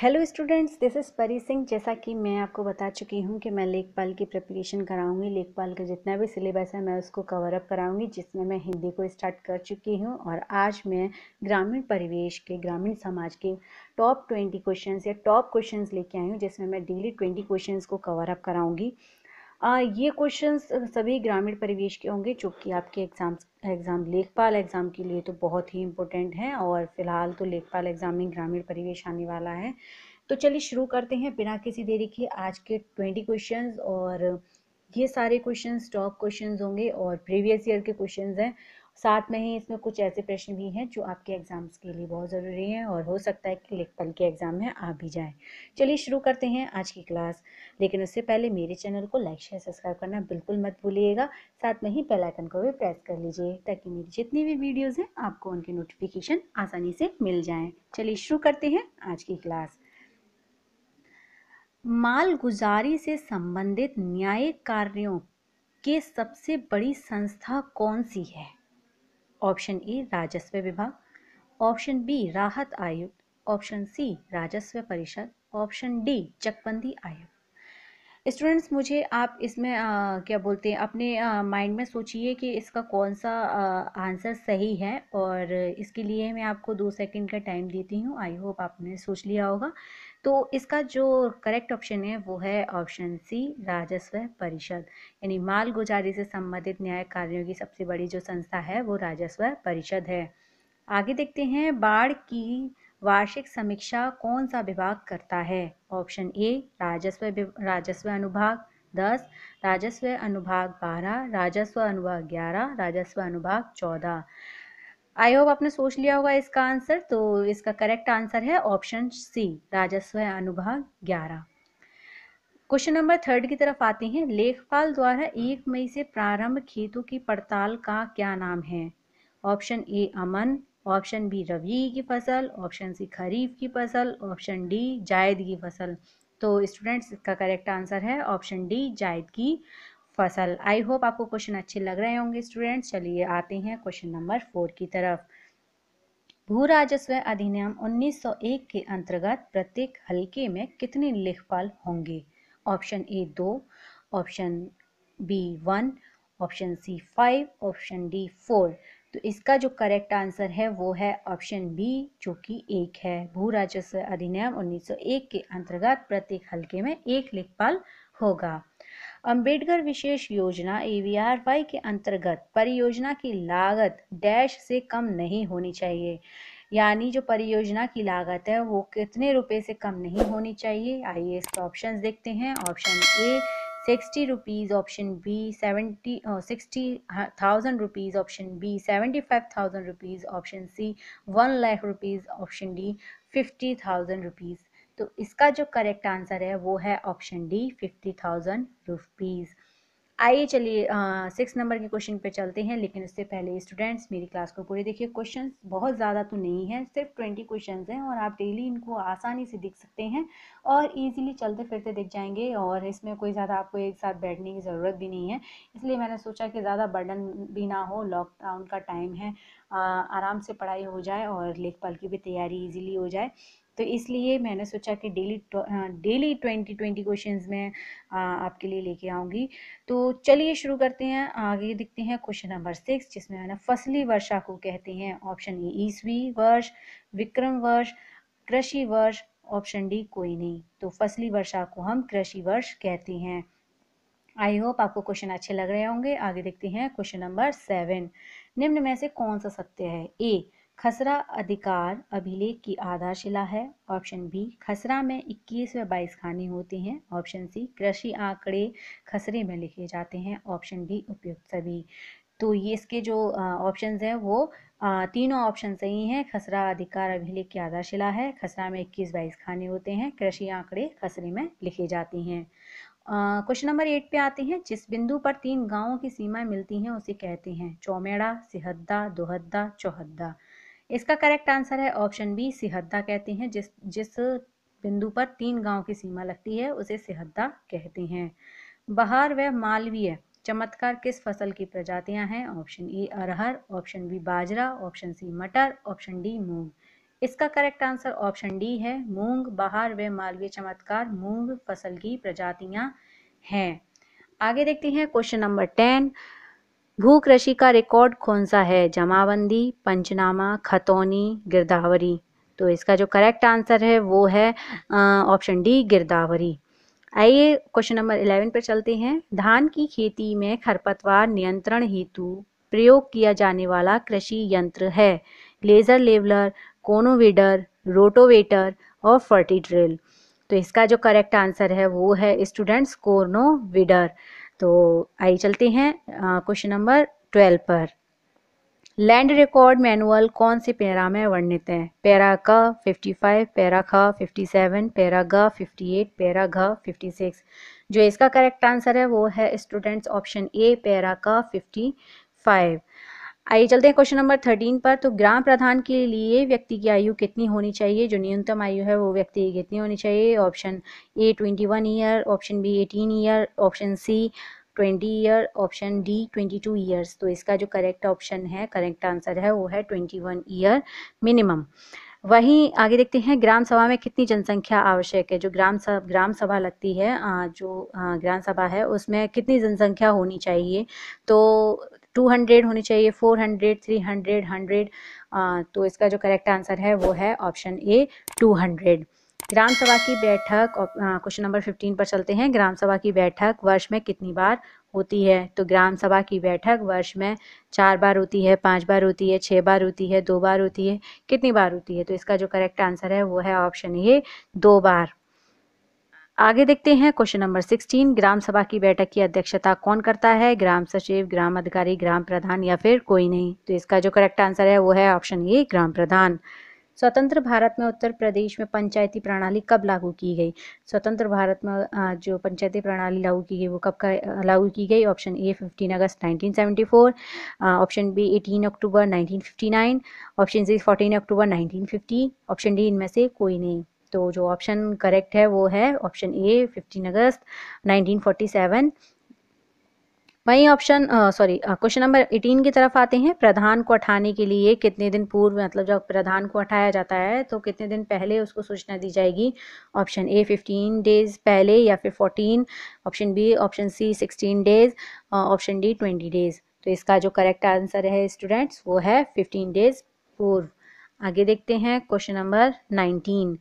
hello students this is परी सिंह जैसा कि मैं आपको बता चुकी हूँ कि मैं लेखपाल की प्रिपरेशन कराऊंगी लेखपाल का जितना भी सिलेबस है मैं उसको कवर अप कराऊंगी जिसमें मैं हिंदी को स्टार्ट कर चुकी हूँ और आज मैं ग्रामीण परिवेश के ग्रामीण समाज के टॉप ट्वेंटी क्वेश्चन या टॉप क्वेश्चन लेके आई हूँ जिसमें मैं डेली ट्वेंटी क्वेश्चन को कवर अप कराऊँगी आ, ये क्वेश्चंस सभी ग्रामीण परिवेश के होंगे जो कि आपके एग्जाम एग्ज़ाम लेखपाल एग्ज़ाम के लिए तो बहुत ही इम्पोर्टेंट हैं और फिलहाल तो लेखपाल एग्ज़ाम में ग्रामीण परिवेश आने वाला है तो चलिए शुरू करते हैं बिना किसी देरी के आज के ट्वेंटी क्वेश्चन और ये सारे क्वेश्चन टॉप क्वेश्चन होंगे और प्रीवियस ईयर के क्वेश्चन हैं साथ में ही इसमें कुछ ऐसे प्रश्न भी हैं जो आपके एग्ज़ाम्स के लिए बहुत ज़रूरी हैं और हो सकता है कि पल के एग्ज़ाम में आ भी जाए चलिए शुरू करते हैं आज की क्लास लेकिन उससे पहले मेरे चैनल को लाइक शेयर सब्सक्राइब करना बिल्कुल मत भूलिएगा साथ में ही बेल आइकन को भी प्रेस कर लीजिए ताकि मेरी जितनी भी वीडियोज़ हैं आपको उनकी नोटिफिकेशन आसानी से मिल जाए चलिए शुरू करते हैं आज की क्लास मालगुजारी से संबंधित न्यायिक कार्यों के सबसे बड़ी संस्था कौन सी है ऑप्शन ए राजस्व विभाग ऑप्शन बी राहत आयुक्त ऑप्शन सी राजस्व परिषद ऑप्शन डी चकबंदी आयुक्त स्टूडेंट्स मुझे आप इसमें आ, क्या बोलते हैं अपने माइंड में सोचिए कि इसका कौन सा आंसर सही है और इसके लिए मैं आपको दो सेकंड का टाइम देती हूँ आई होप आपने सोच लिया होगा तो इसका जो करेक्ट ऑप्शन है वो है ऑप्शन सी राजस्व परिषद यानी माल गुजारी से संबंधित न्याय कार्यों की सबसे बड़ी जो संस्था है वो राजस्व परिषद है आगे देखते हैं बाढ़ की वार्षिक समीक्षा कौन सा विभाग करता है ऑप्शन ए राजस्व राजस्व अनुभाग दस राजस्व अनुभाग बारह राजस्व अनुभाग ग्यारह राजस्व अनुभाग चौदह आई होप आपने सोच लिया होगा इसका आंसर तो इसका करेक्ट आंसर है ऑप्शन सी राजस्व अनुभाग ग्यारह क्वेश्चन नंबर थर्ड की तरफ आते हैं लेखपाल द्वारा एक मई से प्रारंभ खेतों की पड़ताल का क्या नाम है ऑप्शन ए अमन ऑप्शन बी रवि की फसल ऑप्शन सी खरीफ की फसल ऑप्शन डी जायद की फसल तो स्टूडेंट्स इसका करेक्ट आंसर है ऑप्शन डी जायद की फसल आई होप आपको क्वेश्चन अच्छे लग रहे होंगे स्टूडेंट्स चलिए आते हैं क्वेश्चन नंबर फोर की तरफ भू राजस्व अधिनियम 1901 के अंतर्गत प्रत्येक हलके में कितने लेखपाल होंगे ऑप्शन ए दो option B one option C five option D four तो इसका जो करेक्ट आंसर है वो है ऑप्शन बी जो कि एक है भू राजस्व अधिनियम 1901 के अंतर्गत प्रत्येक हल्के में एक लेखपाल होगा अंबेडकर विशेष योजना ए के अंतर्गत परियोजना की लागत डैश से कम नहीं होनी चाहिए यानी जो परियोजना की लागत है वो कितने रुपए से कम नहीं होनी चाहिए आइए इसके ऑप्शंस देखते हैं option A sixty rupees option B seventy sixty thousand rupees option B seventy five thousand rupees option C one lakh rupees option D fifty thousand rupees तो इसका जो करेक्ट आंसर है वो है option D fifty thousand rupees आइए चलिए six number के question पे चलते हैं लेकिन उससे पहले स्टूडेंट्स मेरी क्लास को पूरे देखिए क्वेश्चन बहुत ज़्यादा तो नहीं है सिर्फ ट्वेंटी क्वेश्चन हैं और आप डेली इनको आसानी से देख सकते हैं और ईजिली चलते फिरते देख जाएंगे और इसमें कोई ज़्यादा आपको एक साथ बैठने की ज़रूरत भी नहीं है इसलिए मैंने सोचा कि ज़्यादा बर्डन भी ना हो लॉकडाउन का टाइम है आराम से पढ़ाई हो जाए और लेखपाल की भी तैयारी ईजिली हो जाए तो इसलिए मैंने सोचा कि daily daily twenty twenty question में आपके लिए लेके आऊँगी तो चलिए शुरू करते हैं आगे देखते हैं क्वेश्चन नंबर सिक्स जिसमें मैंने फसली वर्षा को कहते हैं ऑप्शन ए ईस्वी वर्ष विक्रम वर्ष कृषि वर्ष ऑप्शन डी कोई नहीं तो फसली वर्षा को हम कृषि वर्ष कहते हैं आई होप आपको क्वेश्चन अच्छे लग रहे होंगे आगे देखते हैं क्वेश्चन नंबर सेवन निम्न में से कौन सा सत्य है ए खसरा अधिकार अभिलेख की आधारशिला है ऑप्शन बी खसरा में 21 व 22 खाने होते हैं ऑप्शन सी कृषि आंकड़े खसरे में लिखे जाते हैं ऑप्शन बी उपयुक्त सभी तो ये इसके जो ऑप्शन हैं वो तीनों ऑप्शन सही हैं खसरा अधिकार अभिलेख की आधारशिला है खसरा में इक्कीस बाईस खाने होते हैं कृषि आंकड़े खसरे में लिखे जाते हैं क्वेश्चन नंबर एट पे आते हैं जिस बिंदु पर तीन गांवों की सीमाएं मिलती हैं उसे कहते हैं चौमेड़ा सिहद्दा दोहद्दा चौहद्दा इसका करेक्ट आंसर है ऑप्शन बी सिहद्दा कहते हैं जिस जिस बिंदु पर तीन गांव की सीमा लगती है उसे सिहद्दा कहते हैं बहार व मालवीय चमत्कार किस फसल की प्रजातियां हैं ऑप्शन ई अरहर ऑप्शन बी बाजरा ऑप्शन सी मटर ऑप्शन डी मूंग इसका करेक्ट आंसर ऑप्शन डी है मूंग बहार व मालवीय चमत्कार मूंग फसल की प्रजातियां हैं आगे देखते हैं क्वेश्चन नंबर टेन भू कृषि का रिकॉर्ड कौन सा है जमाबंदी पंचनामा खतौनी गिरदावरी तो इसका जो करेक्ट आंसर है वो है ऑप्शन डी गिरदावरी आइए क्वेश्चन नंबर इलेवन पर चलते हैं धान की खेती में खरपतवार नियंत्रण हेतु प्रयोग किया जाने वाला कृषि यंत्र है लेजर लेवलर कोनोवेडर रोटोवेटर और फर्टी ड्रिल तो इसका जो करेक्ट आंसर है वो है स्टूडेंट्स कोर्नोविडर तो आइए चलते हैं क्वेश्चन नंबर ट्वेल्व पर लैंड रिकॉर्ड मैनुअल कौन से पैरा में वर्णित है पैरा क फाइव पैरा ख सेवन पैरा ग एट पैरा घ सिक्स जो इसका करेक्ट आंसर है वो है स्टूडेंट्स ऑप्शन ए पैरा क फाइव आइए चलते हैं क्वेश्चन नंबर थर्टीन पर तो ग्राम प्रधान के लिए व्यक्ति की आयु कितनी होनी चाहिए जो न्यूनतम आयु है वो व्यक्ति की कितनी होनी चाहिए option A twenty one year option B eighteen year option C twenty year option D twenty two years तो इसका जो करेक्ट ऑप्शन है करेक्ट आंसर है वो है ट्वेंटी वन ईयर मिनिमम वहीं आगे देखते हैं ग्राम सभा में कितनी जनसंख्या आवश्यक है जो ग्राम सभा ग्राम सभा लगती है जो ग्राम सभा है उसमें कितनी जनसंख्या होनी चाहिए तो टू हंड्रेड होनी चाहिए four hundred three hundred hundred तो इसका जो करेक्ट आंसर है वो है ऑप्शन ए टू हंड्रेड ग्राम सभा की बैठक क्वेश्चन नंबर फिफ्टीन पर चलते हैं ग्राम सभा की बैठक वर्ष में कितनी बार होती है तो ग्राम सभा की बैठक वर्ष में चार बार होती है पांच बार होती है छः बार होती है दो बार होती है कितनी बार होती है तो इसका जो करेक्ट आंसर है वो है ऑप्शन ए दो बार आगे देखते हैं क्वेश्चन नंबर सिक्सटीन ग्राम सभा की बैठक की अध्यक्षता कौन करता है ग्राम सचिव ग्राम अधिकारी ग्राम प्रधान या फिर कोई नहीं तो इसका जो करेक्ट आंसर है वो है ऑप्शन ए ग्राम प्रधान स्वतंत्र भारत में उत्तर प्रदेश में पंचायती प्रणाली कब लागू की गई स्वतंत्र भारत में जो पंचायती प्रणाली लागू की गई वो कब का लागू की गई ऑप्शन ए 15 अगस्त 1974 ऑप्शन बी 18 अक्टूबर 1959 ऑप्शन सी 14 अक्टूबर 1950 ऑप्शन डी इनमें से कोई नहीं तो जो ऑप्शन करेक्ट है वो है ऑप्शन ए 15 अगस्त 1947 वहीं ऑप्शन सॉरी क्वेश्चन नंबर 18 की तरफ आते हैं प्रधान को हटाने के लिए कितने दिन पूर्व मतलब जब प्रधान को हटाया जाता है तो कितने दिन पहले उसको सूचना दी जाएगी ऑप्शन ए 15 डेज पहले या फिर 14 option B option C 16 days option D 20 days तो इसका जो करेक्ट आंसर है स्टूडेंट्स वो है 15 डेज पूर्व आगे देखते हैं क्वेश्चन नंबर 19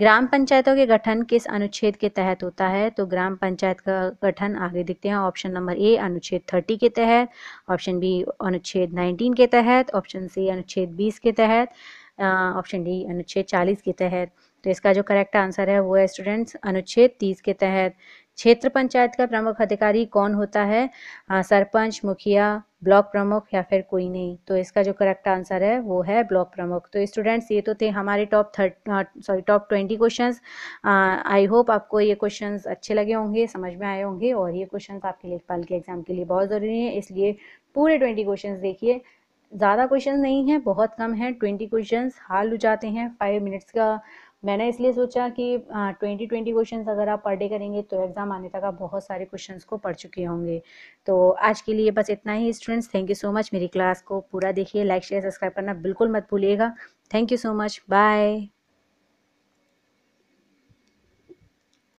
ग्राम पंचायतों के गठन किस अनुच्छेद के तहत होता है तो ग्राम पंचायत का गठन आगे देखते हैं ऑप्शन नंबर ए अनुच्छेद थर्टी के तहत ऑप्शन बी अनुच्छेद नाइनटीन के तहत ऑप्शन सी अनुच्छेद बीस के तहत ऑप्शन डी अनुच्छेद चालीस के तहत तो इसका जो करेक्ट आंसर है वो है स्टूडेंट्स अनुच्छेद तीस के तहत क्षेत्र पंचायत का प्रमुख अधिकारी कौन होता है सरपंच मुखिया ब्लॉक प्रमुख या फिर कोई नहीं तो इसका जो करेक्ट आंसर है वो है ब्लॉक प्रमुख तो स्टूडेंट्स ये तो थे हमारे top thirty sorry top twenty question I hope आपको ये क्वेश्चन अच्छे लगे होंगे समझ में आए होंगे और ये क्वेश्चन आपके लेखपाल के एग्जाम के लिए बहुत ज़रूरी है इसलिए पूरे ट्वेंटी क्वेश्चन देखिए ज़्यादा क्वेश्चन नहीं है बहुत कम है ट्वेंटी क्वेश्चन हाल हो जाते हैं फाइव मिनट्स का मैंने इसलिए सोचा कि ट्वेंटी ट्वेंटी क्वेश्चन अगर आप पर डे करेंगे तो एग्ज़ाम आने तक आप बहुत सारे क्वेश्चन को पढ़ चुके होंगे तो आज के लिए बस इतना ही students thank you so much मेरी क्लास को पूरा देखिए लाइक शेयर सब्सक्राइब करना बिल्कुल मत भूलिएगा thank you so much bye